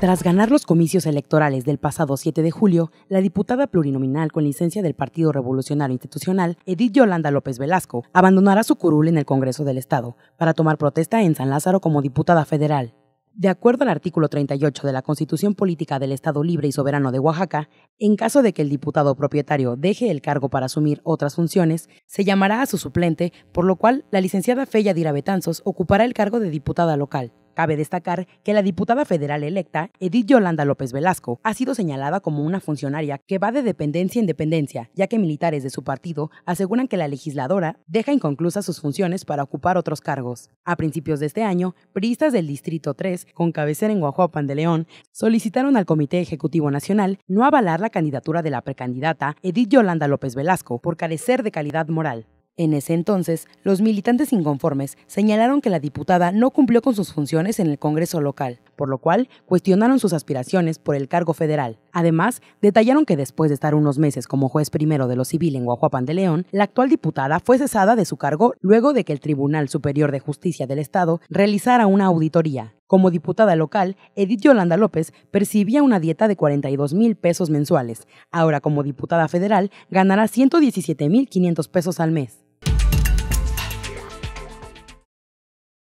Tras ganar los comicios electorales del pasado 7 de julio, la diputada plurinominal con licencia del Partido Revolucionario Institucional, Edith Yolanda López Velasco, abandonará su curul en el Congreso del Estado para tomar protesta en San Lázaro como diputada federal. De acuerdo al artículo 38 de la Constitución Política del Estado Libre y Soberano de Oaxaca, en caso de que el diputado propietario deje el cargo para asumir otras funciones, se llamará a su suplente, por lo cual la licenciada Feya Dira Betanzos ocupará el cargo de diputada local. Cabe destacar que la diputada federal electa, Edith Yolanda López Velasco, ha sido señalada como una funcionaria que va de dependencia en dependencia, ya que militares de su partido aseguran que la legisladora deja inconclusas sus funciones para ocupar otros cargos. A principios de este año, priistas del Distrito 3, con cabecera en Guajuapan de León, solicitaron al Comité Ejecutivo Nacional no avalar la candidatura de la precandidata Edith Yolanda López Velasco por carecer de calidad moral. En ese entonces, los militantes inconformes señalaron que la diputada no cumplió con sus funciones en el Congreso local, por lo cual cuestionaron sus aspiraciones por el cargo federal. Además, detallaron que después de estar unos meses como juez primero de lo civil en Guajuapan de León, la actual diputada fue cesada de su cargo luego de que el Tribunal Superior de Justicia del Estado realizara una auditoría. Como diputada local, Edith Yolanda López percibía una dieta de 42 mil pesos mensuales. Ahora, como diputada federal, ganará 117 mil 500 pesos al mes.